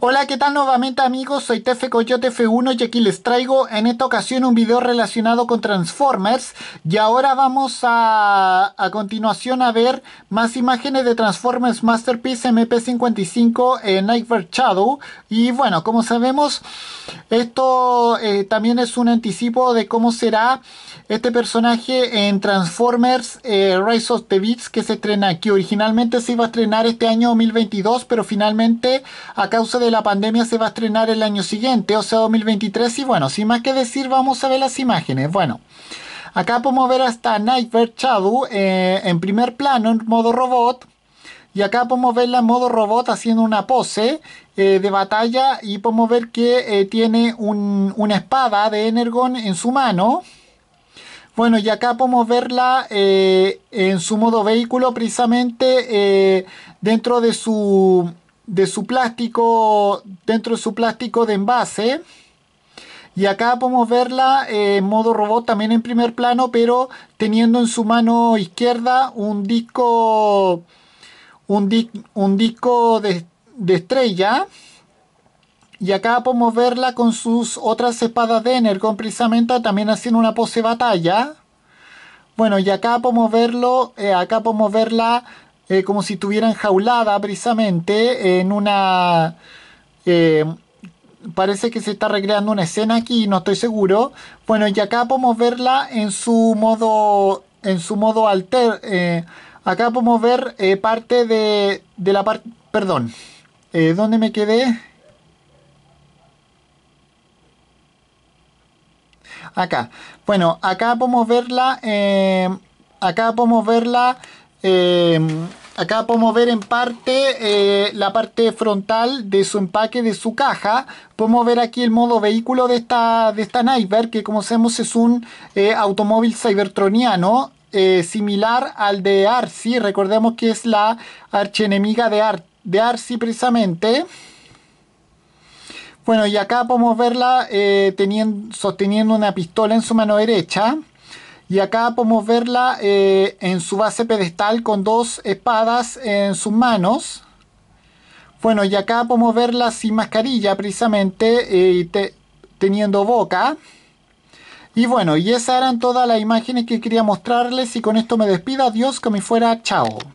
Hola, ¿qué tal nuevamente amigos? Soy Tefe Coyote F1 y aquí les traigo en esta ocasión un video relacionado con Transformers y ahora vamos a, continuación a ver más imágenes de Transformers Masterpiece MP55 en Nightbird Shadow y bueno, como sabemos esto eh, también es un anticipo de cómo será este personaje en Transformers eh, Rise of the Beats que se estrena aquí. Originalmente se iba a estrenar este año 2022 pero finalmente a causa de la pandemia se va a estrenar el año siguiente, o sea 2023, y bueno, sin más que decir, vamos a ver las imágenes. Bueno, acá podemos ver hasta Nightbird Shadow eh, en primer plano, en modo robot. Y acá podemos verla en modo robot haciendo una pose eh, de batalla y podemos ver que eh, tiene una espada de Energon en su mano. Bueno, y acá podemos verla en su modo vehículo precisamente dentro de su de su plástico, dentro de su plástico de envase. Y acá podemos verla eh, en modo robot también en primer plano, pero teniendo en su mano izquierda un disco, un, un disco de, estrella. Y acá podemos verla con sus otras espadas de con precisamente también haciendo una pose batalla. Bueno, y acá podemos verlo, eh, acá podemos verla eh, como si estuviera enjaulada precisamente en una... Eh, parece que se está recreando una escena aquí, no estoy seguro. Bueno, y acá podemos verla en su modo, en su modo alter. Eh, acá podemos ver parte de, la parte, perdón, ¿dónde me quedé? Acá. Bueno, acá podemos verla, acá podemos verla eh, acá podemos ver en parte eh, la parte frontal de su empaque de su caja. Podemos ver aquí el modo vehículo de esta, de esta Nightbird, que como sabemos es un eh, automóvil cybertroniano. similar al de Arcee, recordemos que es la archenemiga de, Ar de precisamente. Bueno, y acá podemos verla teniendo, sosteniendo una pistola en su mano derecha. Y acá podemos verla eh, en su base pedestal con dos espadas en sus manos. Bueno, y acá podemos verla sin mascarilla precisamente, eh, teniendo boca. Y bueno, y esas eran todas las imágenes que quería mostrarles y con esto me despido. Adiós, que me fuera. Chao.